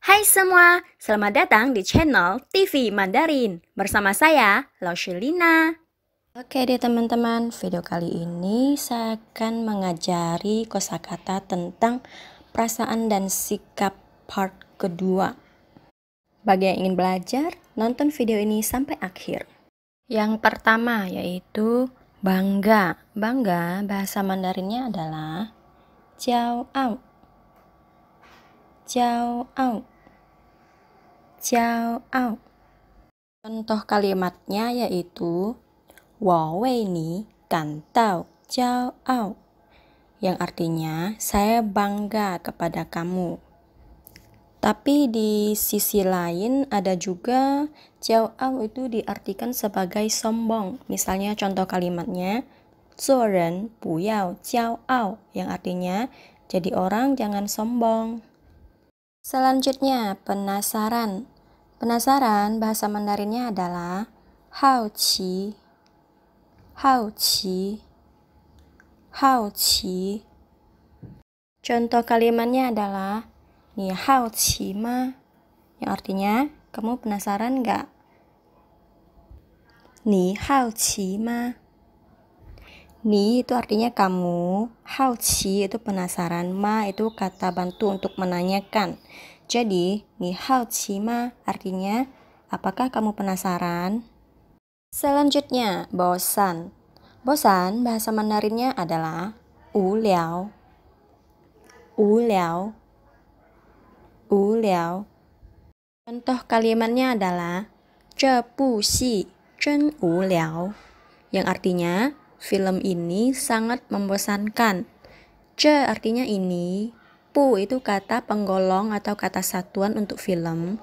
Hai semua, selamat datang di channel TV Mandarin bersama saya, Loshilina. Oke deh teman-teman, video kali ini saya akan mengajari kosakata tentang perasaan dan sikap part kedua. Bagi yang ingin belajar, nonton video ini sampai akhir. Yang pertama yaitu bangga. Bangga bahasa Mandarinnya adalah jiao ao jiao au. Jiao au. Contoh kalimatnya yaitu Wo wei ni kan tao cao au. Yang artinya saya bangga kepada kamu. Tapi di sisi lain ada juga jiao au itu diartikan sebagai sombong. Misalnya contoh kalimatnya jiao ao, yang artinya jadi orang jangan sombong. Selanjutnya, penasaran. Penasaran bahasa Mandarinnya adalah hao qi. Hao qi. Hao qi. Contoh kalimatnya adalah ni hao qi ma yang artinya kamu penasaran nggak? Ni hao qi ma? Ni itu artinya kamu, hao qi itu penasaran, ma itu kata bantu untuk menanyakan. Jadi, ni hao qi ma artinya apakah kamu penasaran? Selanjutnya, bosan. Bosan bahasa Mandarinnya adalah wu liao. Wu liao. Wu liao. Contoh kalimatnya adalah liao yang artinya film ini sangat membosankan. c artinya ini, pu itu kata penggolong atau kata satuan untuk film,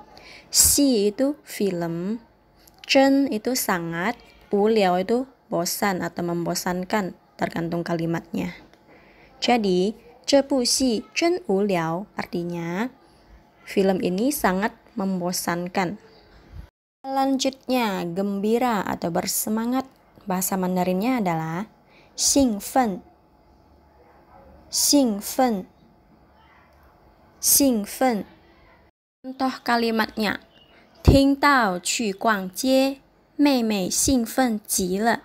si itu film, chen itu sangat, pu liao itu bosan atau membosankan tergantung kalimatnya. Jadi, ce pu si chen u liao artinya film ini sangat membosankan. Selanjutnya, gembira atau bersemangat bahasa Mandarinnya adalah xing fen. Xing fen. Xing fen. Contoh kalimatnya. Ting tao qu guang jie, mei mei xing fen ji le.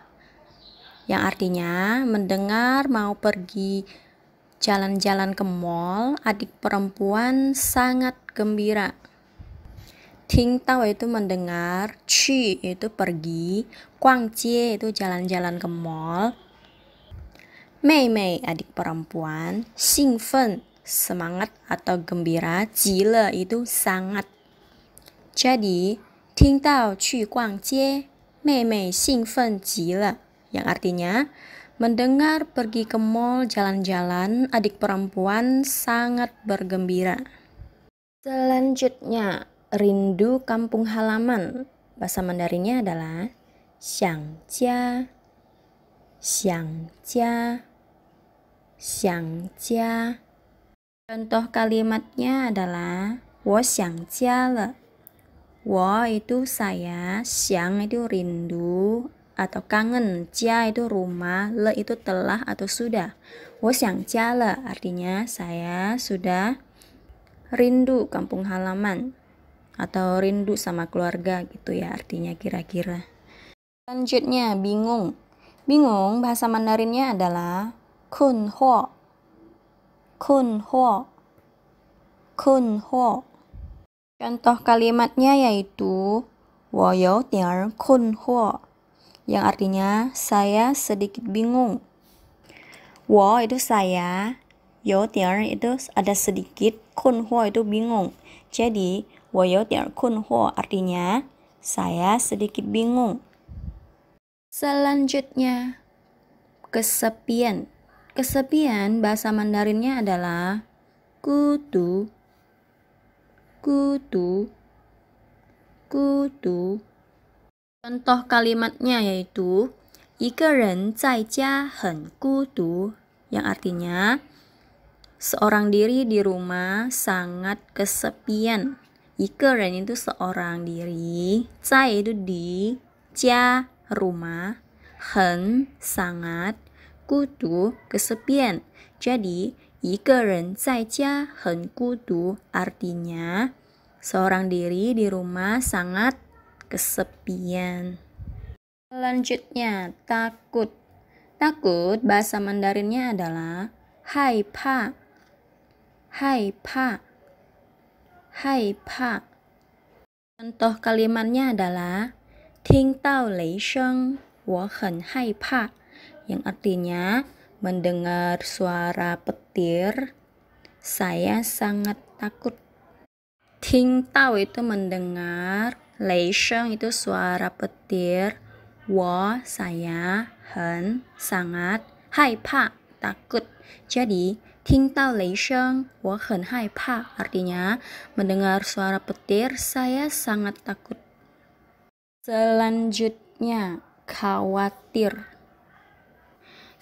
Yang artinya mendengar mau pergi jalan-jalan ke mall, adik perempuan sangat gembira. Ting tao itu mendengar, chi itu pergi, kuang jie itu jalan-jalan ke mall. Mei Mei adik perempuan, xing fen semangat atau gembira, le itu sangat. Jadi, ting tao chi kuang jie, Mei Mei xing fen le, yang artinya mendengar pergi ke mall jalan-jalan, adik perempuan sangat bergembira. Selanjutnya, rindu kampung halaman. Bahasa Mandarinnya adalah xiang jia. Xiang jia. Xiang jia. Contoh kalimatnya adalah 我想家了. Wo, itu saya, xiang itu rindu atau kangen, jia itu rumah, le itu telah atau sudah. 我想家了 artinya saya sudah rindu kampung halaman atau rindu sama keluarga gitu ya artinya kira-kira. Selanjutnya bingung. Bingung bahasa Mandarinnya adalah kun ho. Kun ho. Kun ho. Contoh kalimatnya yaitu wo you tian kun ho yang artinya saya sedikit bingung. Wo itu saya, yo tian itu ada sedikit, kun ho itu bingung. Jadi kun ho artinya saya sedikit bingung. Selanjutnya, kesepian. Kesepian bahasa Mandarinnya adalah kutu, kutu, kutu. Contoh kalimatnya yaitu 一个人在家很孤独 yang artinya seorang diri di rumah sangat kesepian. 一个人 itu seorang diri, 在 itu di, jia rumah, hen sangat, kudu kesepian. Jadi, 一个人在家很孤独 artinya seorang diri di rumah sangat kesepian. Selanjutnya, takut. Takut bahasa Mandarinnya adalah hai pa. Hai pa. Hai contoh kalimatnya adalah "Ting hai yang artinya mendengar suara petir, saya sangat takut. Ting tao itu mendengar, sheng itu suara petir, wo saya hen sangat hai pa takut. Jadi Tingtao Leisheng, Wo Hen Hai Pa, artinya mendengar suara petir, saya sangat takut. Selanjutnya, khawatir.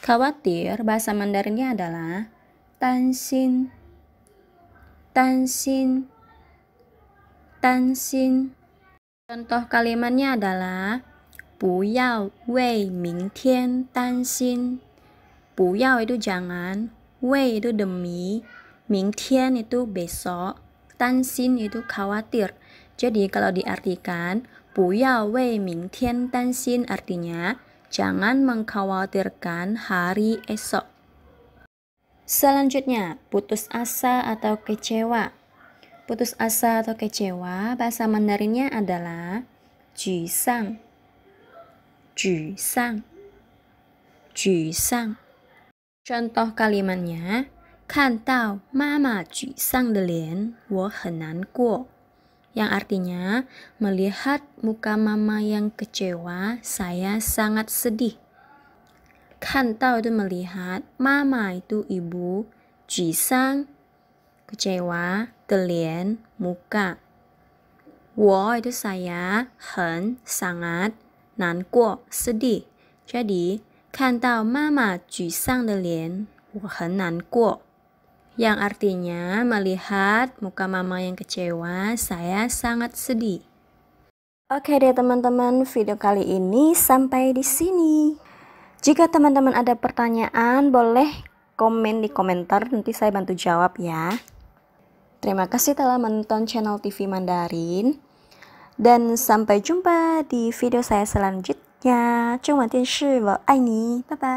Khawatir bahasa Mandarinnya adalah tansin, tansin, tansin. Contoh kalimatnya adalah wei ming tian tansin, yao itu jangan, Wei itu demi, Tian itu besok, Tansin itu khawatir. Jadi kalau diartikan, Wei Tansin artinya jangan mengkhawatirkan hari esok. Selanjutnya, putus asa atau kecewa. Putus asa atau kecewa bahasa Mandarinnya adalah jisang. Jisang. Jisang. Contoh kalimatnya, Yang artinya, melihat muka mama yang kecewa, saya sangat sedih. Kantau itu melihat, mama itu ibu, jisang, kecewa, delian muka. Wo itu saya, hen, sangat, kuo sedih. Jadi, 看到妈妈沮丧的脸，我很难过。Yang artinya melihat muka mama yang kecewa, saya sangat sedih. Oke deh teman-teman, video kali ini sampai di sini. Jika teman-teman ada pertanyaan, boleh komen di komentar, nanti saya bantu jawab ya. Terima kasih telah menonton channel TV Mandarin. Dan sampai jumpa di video saya selanjutnya. 呀，今晚电视，我爱你，拜拜。